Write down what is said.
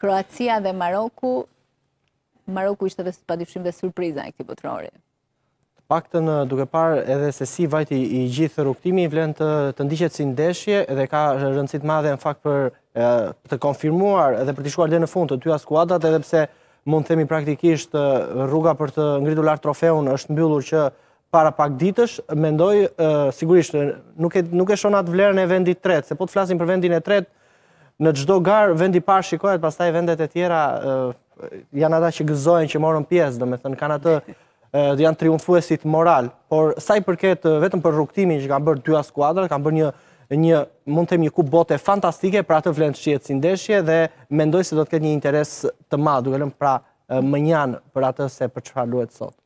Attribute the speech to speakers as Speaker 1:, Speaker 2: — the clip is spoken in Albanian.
Speaker 1: Kroacia dhe Maroku, Maroku ishte dhe së të padifshim dhe surpriza e kipot botërori.
Speaker 2: Pak të në duke parë edhe se si vajti i gjithë rukëtimi, i të të ndishet si ndeshje edhe ka rëndësit madhe në fakt për të konfirmuar edhe për të shkuar dhe në fund të tyja skuadat edhe pse mund themi praktikisht rruga për të ngritu lartë trofeun është mbyllur që para pak ditësh, mendoj sigurisht nuk e shonat vlerën e vendit tretë, se po të flasim për vendin e tretë, në gjdo garë vendi parë shikohet, pastaj vendet e tjera janë ata që gëzojnë, që morën pjesë, dhe me thënë kanë atë dhe janë triumfuesit moral. Por saj përket vetëm për rukëtimin që kanë bërë dyja skuadrat, kanë bërë një, mund të mjë ku bote fantastike, pra të vlenë shqiet si ndeshje dhe mendoj se do të këtë një interes të madhë, duke lëmë pra më njanë për atë se për që faluet sot.